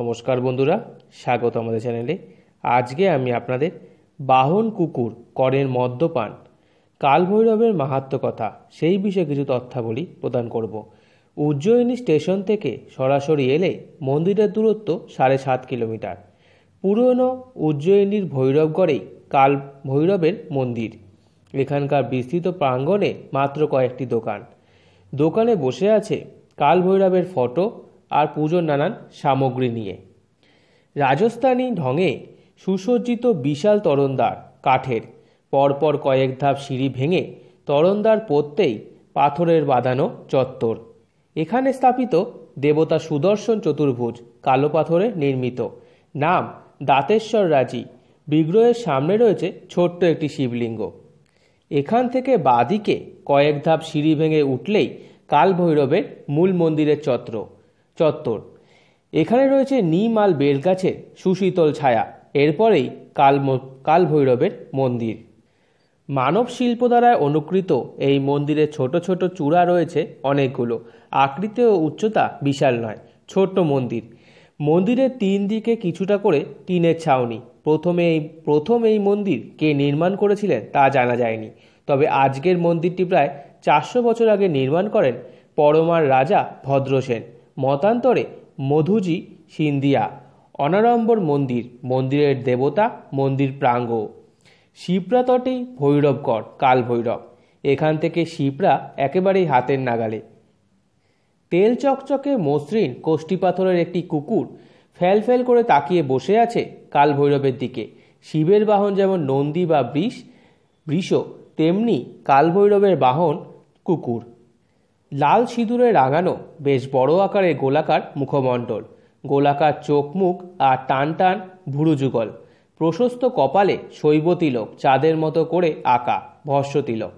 নমস্কার বন্ধুরা স্বাগত আমাদের চ্যানেলে আজকে আমি আপনাদের বাহন কুকুর করেন মদ্যপান কালভৈরবের মাহাত্ম কথা সেই বিষয়ে কিছু তথ্যাবলী প্রদান করব উজ্জয়িনী স্টেশন থেকে সরাসরি এলে মন্দিরের দূরত্ব সাড়ে সাত কিলোমিটার পুরনো উজ্জয়িনীর ভৈরবগড়েই কাল ভৈরবের মন্দির এখানকার বিস্তৃত প্রাঙ্গণে মাত্র কয়েকটি দোকান দোকানে বসে আছে কাল ভৈরবের ফটো আর পুজোর নানান সামগ্রী নিয়ে রাজস্থানী ঢঙে সুসজ্জিত বিশাল তরণদার কাঠের পরপর কয়েক ধাপ সিঁড়ি ভেঙে তরণদার পড়তেই পাথরের বাঁধানো চত্বর এখানে স্থাপিত দেবতা সুদর্শন চতুর্ভুজ কালো পাথরে নির্মিত নাম দাঁতেশ্বর রাজি বিগ্রহের সামনে রয়েছে ছোট্ট একটি শিবলিঙ্গ এখান থেকে বাদিকে কয়েক ধাপ সিঁড়ি ভেঙে উঠলেই কাল ভৈরবের মূল মন্দিরের চত্র চত্বর এখানে রয়েছে নিম আল বেলগাছের সুশীতল ছায়া এরপরেই কাল কাল ভৈরবের মন্দির মানব শিল্প দ্বারায় অনুকৃত এই মন্দিরে ছোট ছোট চূড়া রয়েছে অনেকগুলো আকৃতি ও উচ্চতা বিশাল নয় ছোট মন্দির মন্দিরের তিন দিকে কিছুটা করে টিনের ছাউনি প্রথমে এই প্রথম এই মন্দির কে নির্মাণ করেছিলেন তা জানা যায়নি তবে আজকের মন্দিরটি প্রায় চারশো বছর আগে নির্মাণ করেন পরমার রাজা ভদ্রসেন মতান্তরে মধুজি সিন্ধিয়া অনারম্বর মন্দির মন্দিরের দেবতা মন্দির প্রাঙ্গ শিপ্রাতটেই ভৈরবগড় কাল ভৈরব এখান থেকে শিপ্রা একেবারেই হাতের নাগালে তেল চকচকে মসৃণ কষ্টি পাথরের একটি কুকুর ফেল করে তাকিয়ে বসে আছে কাল ভৈরবের দিকে শিবের বাহন যেমন নন্দী বা বৃষ বৃষ তেমনি কাল ভৈরবের বাহন কুকুর লাল সিঁদুরে রাঙানো বেশ বড় আকারে গোলাকার মুখমণ্ডল গোলাকার চোখ মুখ আর টান টান ভুরুযুগল প্রশস্ত কপালে শৈব তিলক চাঁদের মতো করে আঁকা ভস্য তিলক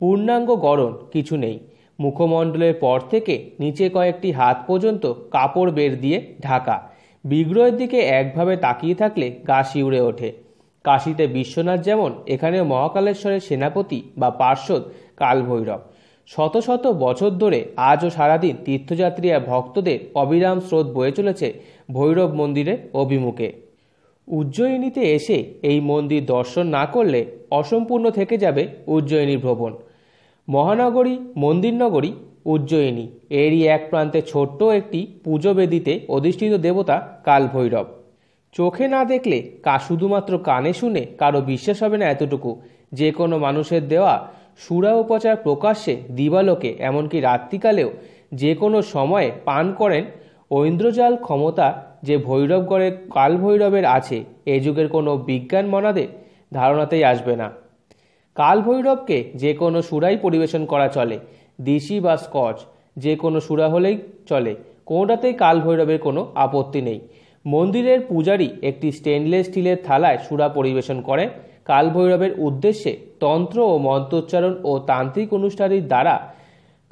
পূর্ণাঙ্গ গরণ কিছু নেই মুখমণ্ডলের পর থেকে নিচে কয়েকটি হাত পর্যন্ত কাপড় বের দিয়ে ঢাকা বিগ্রহের দিকে একভাবে তাকিয়ে থাকলে গা শিউড়ে ওঠে কাশিতে বিশ্বনাথ যেমন এখানে মহাকালেশ্বরের সেনাপতি বা পার্শ্বদ কালভৈরব শত শত বছর ধরে আজও সারাদিন তীর্থযাত্রী আর ভক্তদের অবিরাম স্রোত বয়ে চলেছে ভৈরব মন্দিরের অভিমুখে উজ্জয়িনীতে এসে এই মন্দির দর্শন না করলে অসম্পূর্ণ থেকে যাবে উজ্জয়িনী ভ্রমণ মহানগরী মন্দির নগরী উজ্জয়িনী এরই এক প্রান্তে ছোট্ট একটি পুজো বেদিতে অধিষ্ঠিত দেবতা কাল ভৈরব চোখে না দেখলে কা শুধুমাত্র কানে শুনে কারো বিশ্বাস হবে না এতটুকু যে কোনো মানুষের দেওয়া সুরা উপচার প্রকাশ্যে দিবালোকে এমনকি রাত্রিকালেও যে কোনো সময়ে পান করেন ঐন্দ্রজাল ক্ষমতা যে ভৈরবগড়ের কাল ভৈরবের আছে এ যুগের কোনো বিজ্ঞান মনাদের ধারণাতেই আসবে না কাল ভৈরবকে যে কোনো সুরাই পরিবেশন করা চলে দেশি বা স্কচ যে কোনো সুরা হলেই চলে কোনোটাতেই কাল ভৈরবের কোনো আপত্তি নেই মন্দিরের পূজারী একটি স্টেনলেস স্টিলের থালায় সুরা পরিবেশন করে কালভৈরবের উদ্দেশ্যে তন্ত্র ও মন্ত্রোচ্চারণ ও তান্ত্রিক অনুষ্ঠানের দ্বারা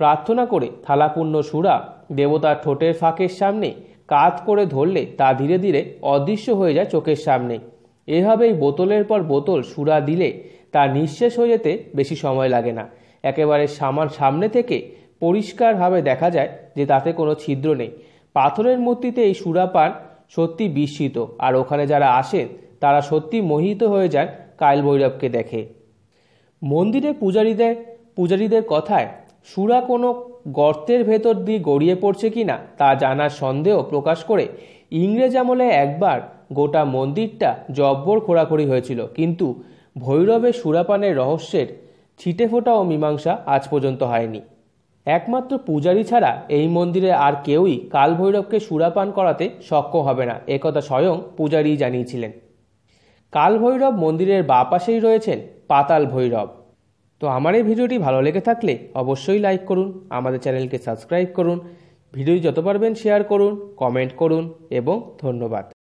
প্রার্থনা করে থালাপূর্ণ সুরা দেবতার ঠোঁটের ফাঁকের সামনে কাত করে ধরলে তা ধীরে ধীরে অদৃশ্য হয়ে যায় চোখের সামনে এভাবেই বোতলের পর বোতল সুরা দিলে তা নিঃশেষ হয়ে যেতে বেশি সময় লাগে না একেবারে সামান সামনে থেকে পরিষ্কারভাবে দেখা যায় যে তাতে কোনো ছিদ্র নেই পাথরের মূর্তিতে এই সুরা পান সত্যি বিস্মিত আর ওখানে যারা আসেন তারা সত্যি মোহিত হয়ে যান কায়ল ভৈরবকে দেখে মন্দিরে পূজারীদের পূজারীদের কথায় সুরা কোনো গর্তের ভেতর দিয়ে গড়িয়ে পড়ছে কি না তা জানার সন্দেহ প্রকাশ করে ইংরেজ আমলে একবার গোটা মন্দিরটা জব্বর খোরাখড়ি হয়েছিল কিন্তু ভৈরবের সুরাপানের রহস্যের ছিটে ফোটা ও মীমাংসা আজ পর্যন্ত হয়নি একমাত্র পূজারি ছাড়া এই মন্দিরে আর কেউই কাল ভৈরবকে সুরাপান করাতে সক্ষম হবে না একথা স্বয়ং পূজারি জানিয়েছিলেন কাল ভৈরব মন্দিরের বা পাশেই রয়েছেন পাতাল ভৈরব তো আমার এই ভিডিওটি ভালো লেগে থাকলে অবশ্যই লাইক করুন আমাদের চ্যানেলকে সাবস্ক্রাইব করুন ভিডিও যত পারবেন শেয়ার করুন কমেন্ট করুন এবং ধন্যবাদ